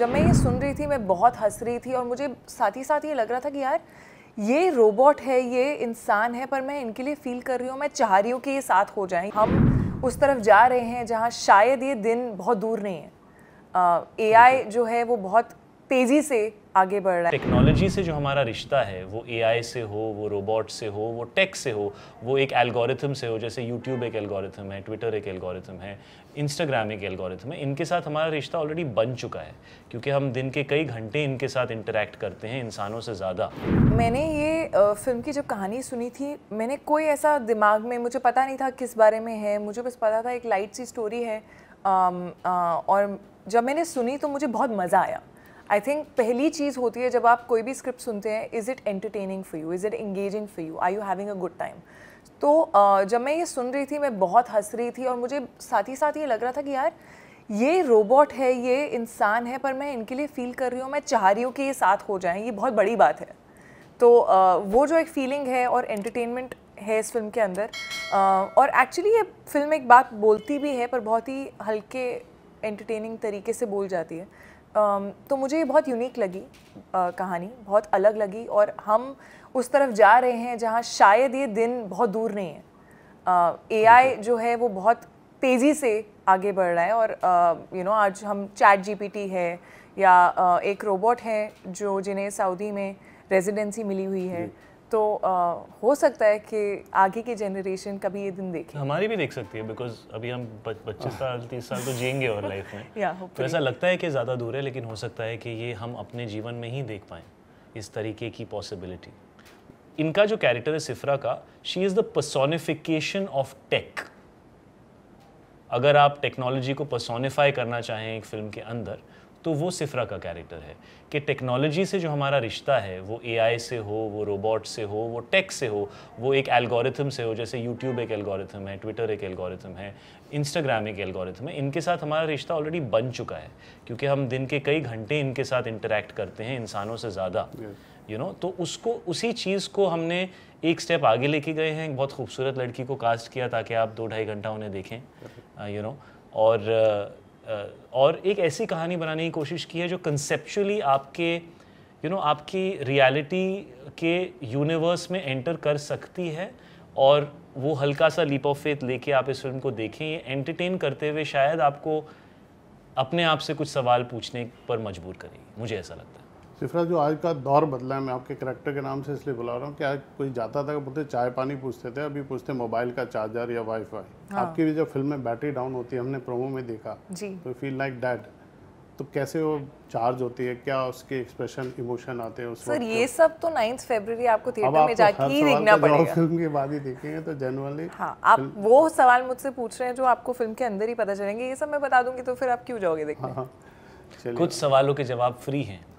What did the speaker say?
जब मैं ये सुन रही थी मैं बहुत हंस रही थी और मुझे साथ ही साथ ये लग रहा था कि यार ये रोबोट है ये इंसान है पर मैं इनके लिए फील कर रही हूँ मैं चाह रही हूँ कि ये साथ हो जाए हम उस तरफ जा रहे हैं जहाँ शायद ये दिन बहुत दूर नहीं है ए uh, जो है वो बहुत तेज़ी से आगे बढ़ रहा है टेक्नोलॉजी से जो हमारा रिश्ता है वो एआई से हो वो रोबोट से हो वो टेक से हो वो एक एल्गोरिथम से हो जैसे यूट्यूब एक एल्गोरिथम है ट्विटर एक एल्गोरिथम है इंस्टाग्राम एक एल्गोरिथम है इनके साथ हमारा रिश्ता ऑलरेडी बन चुका है क्योंकि हम दिन के कई घंटे इनके साथ इंटरेक्ट करते हैं इंसानों से ज़्यादा मैंने ये फिल्म की जब कहानी सुनी थी मैंने कोई ऐसा दिमाग में मुझे पता नहीं था किस बारे में है मुझे बस पता था एक लाइट सी स्टोरी है और जब मैंने सुनी तो मुझे बहुत मज़ा आया आई थिंक पहली चीज़ होती है जब आप कोई भी स्क्रिप्ट सुनते हैं is it entertaining for you is it engaging for you I you having a good time तो uh, जब मैं ये सुन रही थी मैं बहुत हंस रही थी और मुझे साथ ही साथ ये लग रहा था कि यार ये रोबोट है ये इंसान है पर मैं इनके लिए फील कर रही हूँ मैं चाह रही हूँ कि ये साथ हो जाएं ये बहुत बड़ी बात है तो uh, वो जो एक फीलिंग है और एंटरटेनमेंट है इस फिल्म के अंदर uh, और एक्चुअली ये फिल्म एक बात बोलती भी है पर बहुत ही हल्के एंटरटेनिंग तरीके से बोल जाती है तो मुझे ये बहुत यूनिक लगी कहानी बहुत अलग लगी और हम उस तरफ जा रहे हैं जहाँ शायद ये दिन बहुत दूर नहीं है ए आई जो है वो बहुत तेज़ी से आगे बढ़ रहा है और यू नो know, आज हम चैट जी है या एक रोबोट है जो जिन्हें सऊदी में रेजिडेंसी मिली हुई है तो हो सकता है कि आगे की जनरेशन कभी ये दिन देखे हमारी भी देख सकती है बिकॉज अभी हम पच्चीस साल तीस साल तो जियेंगे और लाइफ में तो ऐसा लगता है कि ज़्यादा दूर है लेकिन हो सकता है कि ये हम अपने जीवन में ही देख पाएँ इस तरीके की पॉसिबिलिटी इनका जो कैरेक्टर है सिफरा का she is the personification of tech अगर आप टेक्नोलॉजी को पर्सोनिफाई करना चाहें एक फिल्म के अंदर तो वो सिफरा का कैरेक्टर है कि टेक्नोलॉजी से जो हमारा रिश्ता है वो एआई से हो वो रोबोट से हो वो टेक से हो वो एक एल्गोरिथम से हो जैसे यूट्यूब एक एल्गोरिथम है ट्विटर एक एल्गोरिथम है इंस्टाग्राम एक एल्गोरिथम है इनके साथ हमारा रिश्ता ऑलरेडी बन चुका है क्योंकि हम दिन के कई घंटे इनके साथ इंटरेक्ट करते हैं इंसानों से ज़्यादा यू नो तो उसको उसी चीज़ को हमने एक स्टेप आगे लेके गए हैं बहुत खूबसूरत लड़की को कास्ट किया ताकि आप दो ढाई घंटा उन्हें देखें यू नो uh, और uh, और एक ऐसी कहानी बनाने की कोशिश की है जो कंसेप्चुअली आपके यू you नो know, आपकी रियलिटी के यूनिवर्स में एंटर कर सकती है और वो हल्का सा लीप ऑफ फेथ लेके आप इस फिल्म को देखें ये एंटरटेन करते हुए शायद आपको अपने आप से कुछ सवाल पूछने पर मजबूर करेगी मुझे ऐसा लगता है सिफरा जो आज का दौर बदला है मैं आपके करेक्टर के नाम से इसलिए बुला रहा हूँ कि आज कोई जाता था बोलते चाय पानी पूछते थे अभी पूछते मोबाइल का चार्जर या वाईफाई हाँ। आपकी भी जब फिल्म में बैटरी डाउन होती है हमने प्रोमो में देखा जी तो फील लाइक डैट तो कैसे वो चार्ज होती है क्या उसके एक्सप्रेशन इमोशन आते हैं सर ये सब तो नाइन्थ फेब्रवरी आपको थिएटर में जाके ही देखना पड़ेगा फिल्म के बाद ही देखेंगे तो जनरली हाँ आप फिल्म... वो सवाल मुझसे पूछ रहे हैं जो आपको फिल्म के अंदर ही पता चलेंगे ये सब मैं बता दूंगी तो फिर आप क्यों जाओगे देखने हाँ, हाँ। कुछ सवालों के जवाब फ्री हैं